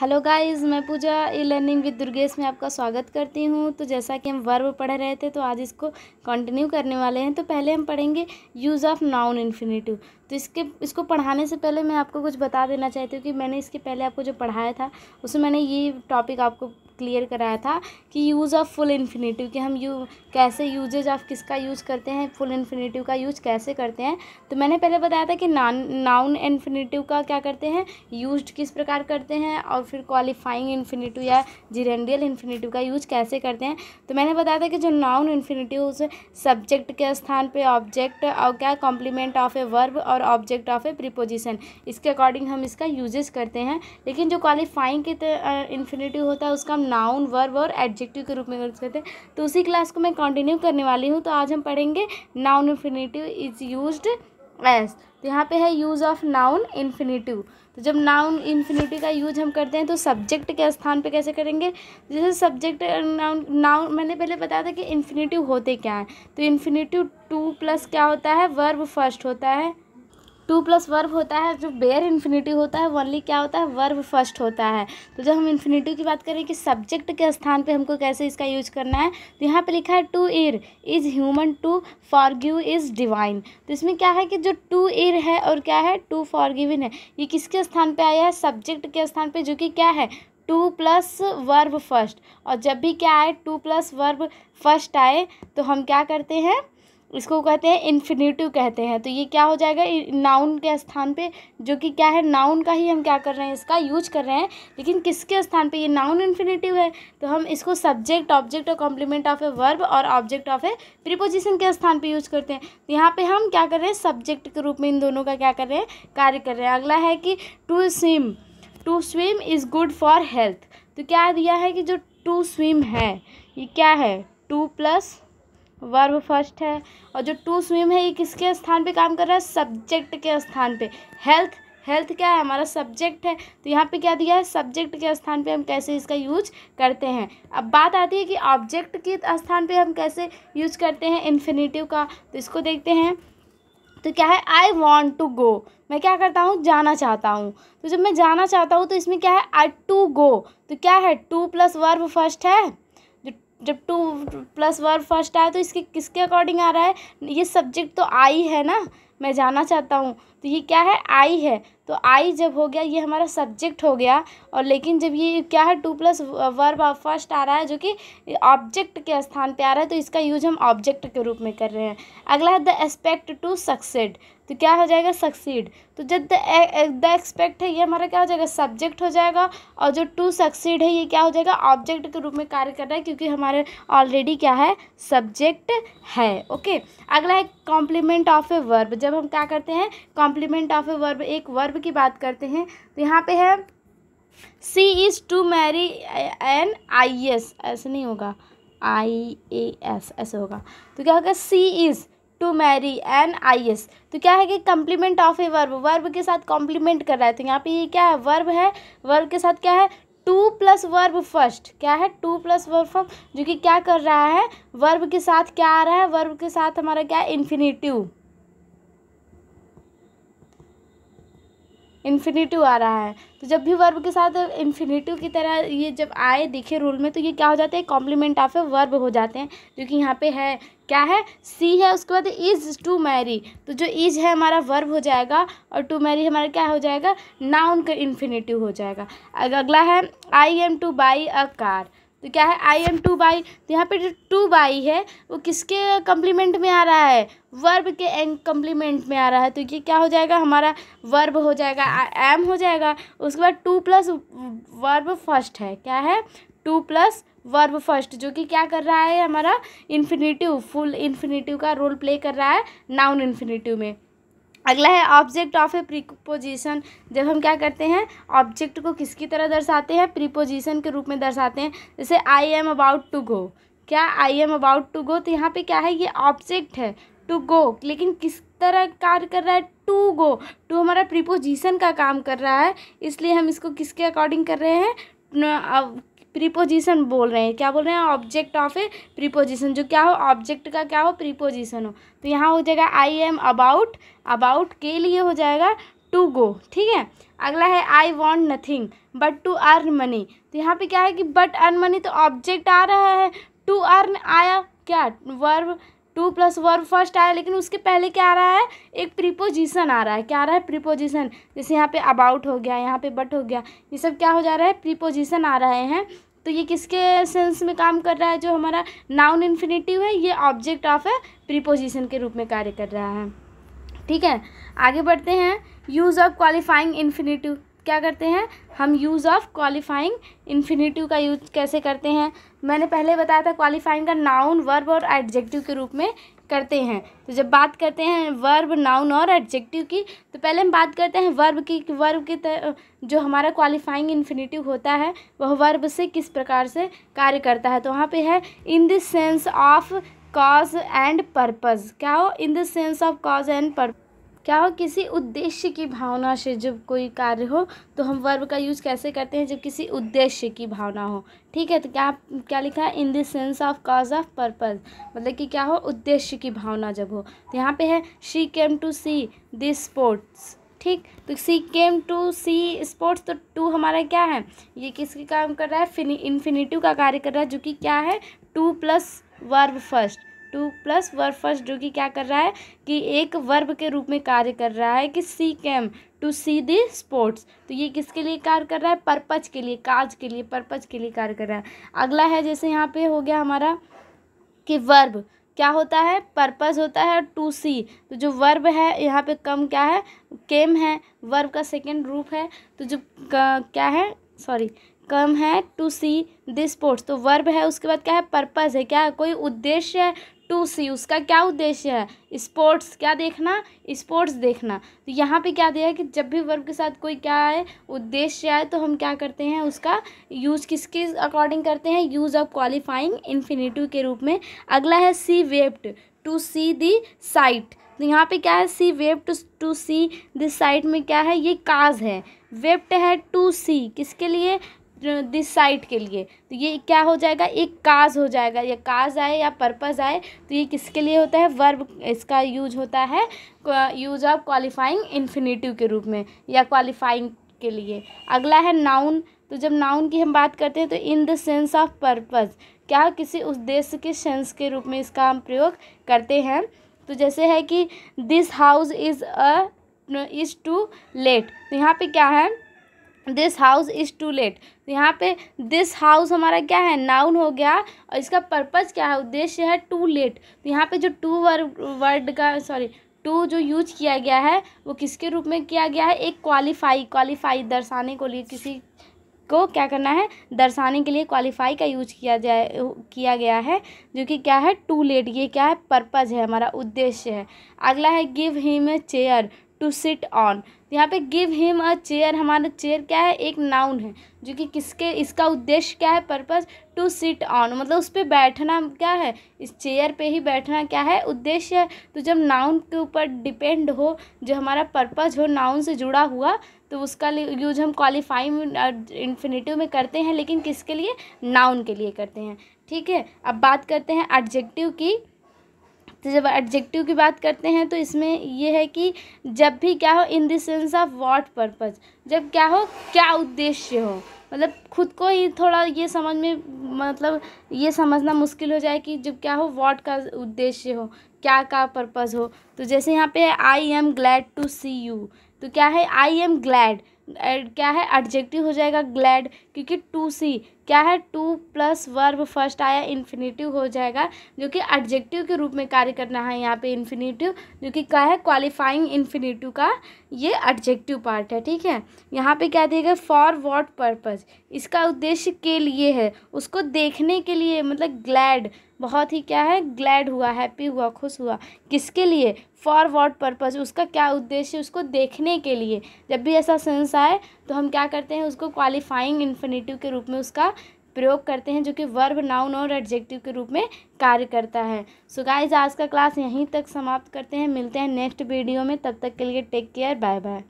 hello guys मैं Pooja E learning with Durgesh में आपका स्वागत करती हूँ तो जैसा कि हम वर्ब पढ़ रहे थे तो आज इसको कंटिन्यू करने वाले हैं तो पहले हम पढ़ेंगे यूज़ ऑफ नाउन इन्फिनेटिव तो इसके इसको पढ़ाने से पहले मैं आपको कुछ बता देना चाहती हूँ कि मैंने इसके पहले आपको जो पढ़ाया था उसमें मैंने ये टॉपिक आपको क्लियर कराया था कि यूज़ ऑफ़ फुल इन्फिनेटिव कि हम यू कैसे यूजेज ऑफ़ किसका यूज़ करते हैं फुल इन्फिनेटिव का यूज कैसे करते हैं तो मैंने पहले बताया था कि नान नाउन इन्फिनेटिव का क्या करते हैं यूज किस प्रकार करते हैं और फिर क्वालिफाइंग इन्फिनेटिव या जिरेंडियल इन्फिनेटिव का यूज कैसे करते हैं तो मैंने बताया था कि जो नाउन इन्फिनेटिव उसे सब्जेक्ट के स्थान पर ऑब्जेक्ट और क्या कॉम्प्लीमेंट ऑफ ए वर्ब और ऑब्जेक्ट ऑफ ए प्रिपोजिशन इसके अकॉर्डिंग हम इसका यूजेस करते हैं लेकिन जो क्वालिफाइंग के इन्फिनेटिव होता है उसका नाउन वर्ब और एडजेक्टिव के रूप में यूज़ करते हैं तो उसी क्लास को मैं कंटिन्यू करने वाली हूँ तो आज हम पढ़ेंगे noun infinitive is used as तो यहाँ पे है यूज़ ऑफ नाउन इन्फिनेटिव तो जब नाउन इन्फिनेटिव का यूज हम करते हैं तो सब्जेक्ट के स्थान पे कैसे करेंगे जैसे सब्जेक्ट नाउन नाउन मैंने पहले बताया था कि इन्फिनेटिव होते क्या हैं तो इन्फिनेटिव टू प्लस क्या होता है वर्ब फर्स्ट होता है टू प्लस वर्ब होता है जो बेयर इन्फिनिटी होता है वनली क्या होता है वर्ब फर्स्ट होता है तो जब हम इन्फिनिटी की बात करें कि सब्जेक्ट के स्थान पे हमको कैसे इसका यूज करना है तो यहाँ पे लिखा है to err is human to forgive is divine तो इसमें क्या है कि जो टू ईर है और क्या है टू गिविन है ये किसके स्थान पर आया है सब्जेक्ट के स्थान पर जो कि क्या है टू प्लस वर्ब फर्स्ट और जब भी क्या आए टू प्लस वर्ब फर्स्ट आए तो हम क्या करते हैं इसको कहते हैं इन्फिनेटिव कहते हैं तो ये क्या हो जाएगा नाउन के स्थान पे जो कि क्या है नाउन का ही हम क्या कर रहे हैं इसका यूज कर रहे हैं लेकिन किसके स्थान पे ये नाउन इन्फिनेटिव है तो हम इसको सब्जेक्ट ऑब्जेक्ट और कॉम्प्लीमेंट ऑफ ए वर्ब और ऑब्जेक्ट ऑफ ए प्रिपोजिशन के स्थान पर यूज करते हैं तो यहाँ पर हम क्या कर रहे हैं सब्जेक्ट के रूप में इन दोनों का क्या कर रहे हैं कार्य कर रहे हैं अगला है कि to swim to swim is good for health तो क्या दिया है कि जो टू स्विम है ये क्या है टू प्लस वर्ब फर्स्ट है और जो टू स्विम है ये किसके स्थान पे काम कर रहा है सब्जेक्ट के स्थान पे हेल्थ हेल्थ क्या है हमारा सब्जेक्ट है तो यहाँ पे क्या दिया है सब्जेक्ट के स्थान पे हम कैसे इसका यूज करते हैं अब बात आती है कि ऑब्जेक्ट के स्थान पे हम कैसे यूज करते हैं इन्फिनेटिव का तो इसको देखते हैं तो क्या है आई वॉन्ट टू गो मैं क्या करता हूँ जाना चाहता हूँ तो जब मैं जाना चाहता हूँ तो इसमें क्या है आई टू गो तो क्या है टू प्लस वर्ब फर्स्ट है जब टू प्लस वर्ब फर्स्ट आया तो इसके किसके अकॉर्डिंग आ रहा है ये सब्जेक्ट तो आई है ना मैं जाना चाहता हूँ तो ये क्या है आई है तो आई जब हो गया ये हमारा सब्जेक्ट हो गया और लेकिन जब ये क्या है टू प्लस वर्ब फर्स्ट आ रहा है जो कि ऑब्जेक्ट के स्थान पे आ रहा है तो इसका यूज हम ऑब्जेक्ट के रूप में कर रहे हैं अगला है द एस्पेक्ट टू सक्सेड तो क्या हो जाएगा सक्सीड तो जब द एक्सपेक्ट है ये हमारा क्या हो जाएगा सब्जेक्ट हो जाएगा और जो टू सक्सीड है ये क्या हो जाएगा ऑब्जेक्ट के रूप में कार्य कर रहा है क्योंकि हमारे ऑलरेडी क्या है सब्जेक्ट है ओके अगला है कॉम्प्लीमेंट ऑफ ए वर्ब जब हम क्या करते हैं comp complement of a verb एक वर्ब की बात करते हैं तो यहाँ पे है she is to marry N I S ऐसे नहीं होगा आई ए एस ऐसे होगा तो क्या होगा she is to marry N I S तो क्या है कि complement of a verb verb के साथ कॉम्प्लीमेंट कर रहा है तो यहाँ पे ये क्या है वर्ब है वर्ब के साथ क्या है टू प्लस वर्ब फर्स्ट क्या है टू प्लस वर्ब फर्स्ट जो कि क्या कर रहा है वर्ब के साथ क्या आ रहा है वर्ब के साथ हमारा क्या है इन्फिनेटिव इन्फिनेटिव आ रहा है तो जब भी वर्ब के साथ इन्फिनेटिव की तरह ये जब आए दिखे रूल में तो ये क्या हो जाते हैं कॉम्प्लीमेंट ऑफ ए वर्ब हो जाते हैं जो कि यहाँ पे है क्या है सी है उसके बाद इज़ टू मैरी तो जो इज़ है हमारा वर्ब हो जाएगा और टू मैरी हमारा क्या हो जाएगा नाउन का इन्फिनेटिव हो जाएगा अगला है I am to buy a car तो क्या है आई एम टू बाई तो यहाँ पे जो टू बाई है वो किसके कम्प्लीमेंट में आ रहा है वर्ब के एंग कम्प्लीमेंट में आ रहा है तो ये क्या हो जाएगा हमारा वर्ब हो जाएगा एम हो जाएगा उसके बाद टू प्लस वर्ब फर्स्ट है क्या है टू प्लस वर्ब फर्स्ट जो कि क्या कर रहा है हमारा इन्फिनेटिव फुल इन्फिनेटिव का रोल प्ले कर रहा है नाउन इन्फिनेटिव में अगला है ऑब्जेक्ट ऑफ ए प्रीपोजिशन जब हम क्या करते हैं ऑब्जेक्ट को किसकी तरह दर्शाते हैं प्रीपोजिशन के रूप में दर्शाते हैं जैसे I am about to go क्या I am about to go तो यहाँ पे क्या है ये ऑब्जेक्ट है टू गो लेकिन किस तरह कार्य कर रहा है टू गो टू हमारा प्रीपोजिशन का काम कर रहा है इसलिए हम इसको किसके अकॉर्डिंग कर रहे हैं प्रीपोजिशन बोल रहे हैं क्या बोल रहे हैं ऑब्जेक्ट ऑफ ए प्रीपोजिशन जो क्या हो ऑब्जेक्ट का क्या हो प्रीपोजिशन हो तो यहाँ हो जाएगा आई एम अबाउट अबाउट के लिए हो जाएगा टू गो ठीक है अगला है I want nothing but to earn money तो यहाँ पे क्या है कि बट अर्न मनी तो ऑब्जेक्ट आ रहा है टू अर्न आया क्या verb to plus verb first आया लेकिन उसके पहले क्या आ रहा है एक प्रीपोजिशन आ रहा है क्या आ रहा है प्रीपोजिशन जैसे यहाँ पे अबाउट हो गया यहाँ पे बट हो गया ये सब क्या हो जा रहा है प्रीपोजिशन आ रहे हैं तो ये किसके सेंस में काम कर रहा है जो हमारा नाउन इन्फिनेटिव है ये ऑब्जेक्ट ऑफ है प्रीपोजिशन के रूप में कार्य कर रहा है ठीक है आगे बढ़ते हैं यूज़ ऑफ क्वालिफाइंग इन्फिनेटिव क्या करते हैं हम यूज़ ऑफ क्वालिफाइंग इन्फिनेटिव का यूज कैसे करते हैं मैंने पहले बताया था क्वालिफाइंग का नाउन वर्ब और एडजेक्टिव के रूप में करते हैं तो जब बात करते हैं वर्ब नाउन और एडजेक्टिव की तो पहले हम बात करते हैं वर्ब की वर्ब की जो हमारा क्वालिफाइंग इन्फिनेटिव होता है वह वर्ब से किस प्रकार से कार्य करता है तो वहाँ पे है in the sense of cause and purpose क्या हो in the sense of cause and purpose क्या हो किसी उद्देश्य की भावना से जब कोई कार्य हो तो हम वर्ब का यूज़ कैसे करते हैं जब किसी उद्देश्य की भावना हो ठीक है तो क्या क्या लिखा है in the sense of cause of purpose मतलब कि क्या हो उद्देश्य की भावना जब हो तो यहाँ पे है she came to see this sports ठीक तो she came to see sports तो टू हमारा क्या है ये किसके काम कर रहा है इन्फिनेटिव का कार्य कर रहा है जो कि क्या है to plus verb first to plus verb first जो कि क्या कर रहा है कि एक वर्ब के रूप में कार्य कर रहा है कि she came to see the sports तो ये किसके लिए कार्य कर रहा है पर्पज के लिए काज के लिए पर्पज के लिए कार्य कर रहा है अगला है जैसे यहाँ पे हो गया हमारा कि वर्ब क्या होता है पर्पज़ होता है टू सी तो जो वर्ब है यहाँ पे कम क्या है केम है वर्ब का सेकेंड रूप है तो जो क्या है सॉरी कम है टू सी दिस स्पोर्ट्स तो वर्ब है उसके बाद क्या है पर्पज़ है क्या है कोई उद्देश्य है टू सी उसका क्या उद्देश्य है स्पोर्ट्स क्या देखना स्पोर्ट्स देखना तो यहाँ पे क्या दिया है कि जब भी वर्ब के साथ कोई क्या आए उद्देश्य आए तो हम क्या करते हैं उसका यूज़ किसके अकॉर्डिंग करते हैं यूज़ ऑफ क्वालिफाइंग इन्फिनेटिव के रूप में अगला है she wept to see the sight तो यहाँ पे क्या है she wept to to see this side में क्या है ये काज है वेप्ट है टू सी किसके लिए दिस साइट के लिए तो ये क्या हो जाएगा एक काज हो जाएगा या काज आए या पर्पज़ आए तो ये किसके लिए होता है वर्ब इसका यूज होता है यूज ऑफ क्वालिफाइंग इन्फिनेटिव के रूप में या क्वालिफाइंग के लिए अगला है नाउन तो जब नाउन की हम बात करते हैं तो in the sense of purpose क्या किसी उद्देश्य के सेंस के रूप में इसका हम प्रयोग करते हैं तो जैसे है कि this house is a is too late तो यहाँ पे क्या है this house is too late यहाँ पे दिस हाउस हमारा क्या है नाउन हो गया और इसका पर्पज़ क्या है उद्देश्य है टू लेट तो यहाँ पे जो टू वर्ड वर्ड का सॉरी टू जो यूज किया गया है वो किसके रूप में किया गया है एक क्वालिफाई क्वालिफाई दर्शाने को लिए किसी को क्या करना है दर्शाने के लिए क्वालिफाई का यूज किया जाए किया गया है जो कि क्या है टू लेट ये क्या है पर्पज़ है हमारा उद्देश्य है अगला है give him a chair to sit on यहाँ पे गिव हिम अ चेयर हमारा चेयर क्या है एक नाउन है जो कि किसके इसका उद्देश्य क्या है पर्पज़ टू सिट ऑन मतलब उस पर बैठना क्या है इस चेयर पे ही बैठना क्या है उद्देश्य है तो जब नाउन के ऊपर डिपेंड हो जो हमारा पर्पज़ हो नाउन से जुड़ा हुआ तो उसका यूज हम क्वालिफाइंग इन्फिनेटिव में करते हैं लेकिन किसके लिए नाउन के लिए करते हैं ठीक है अब बात करते हैं एडजेक्टिव की तो जब एडजेक्टिव की बात करते हैं तो इसमें यह है कि जब भी क्या हो in the sense of what purpose जब क्या हो क्या उद्देश्य हो मतलब खुद को ही थोड़ा ये समझ में मतलब ये समझना मुश्किल हो जाए कि जब क्या हो वॉट का उद्देश्य हो क्या का पर्पज़ हो तो जैसे यहाँ पे I am glad to see you तो क्या है आई एम ग्लैड क्या है एडजेक्टिव हो जाएगा ग्लैड क्योंकि टू सी क्या है टू प्लस वर्ब फर्स्ट आया इन्फिनेटिव हो जाएगा जो कि एडजेक्टिव के रूप में कार्य करना है यहाँ पे इन्फिनेटिव जो कि क्या है क्वालिफाइंग इन्फिनेटिव का ये एडजेक्टिव पार्ट है ठीक है यहाँ पे क्या देगा फॉर वॉट पर्पज़ इसका उद्देश्य के लिए है उसको देखने के लिए मतलब ग्लैड बहुत ही क्या है ग्लैड हुआ हैप्पी हुआ खुश हुआ किसके लिए फॉर वॉट पर्पज़ उसका क्या उद्देश्य उसको देखने के लिए जब भी ऐसा सेंस आए तो हम क्या करते हैं उसको क्वालिफाइंग इन्फिनेटिव के रूप में उसका प्रयोग करते हैं जो कि वर्ब नाउन और एडजेक्टिव के रूप में कार्य करता है सो so गाइज आज का क्लास यहीं तक समाप्त करते हैं मिलते हैं नेक्स्ट वीडियो में तब तक के लिए टेक केयर बाय बाय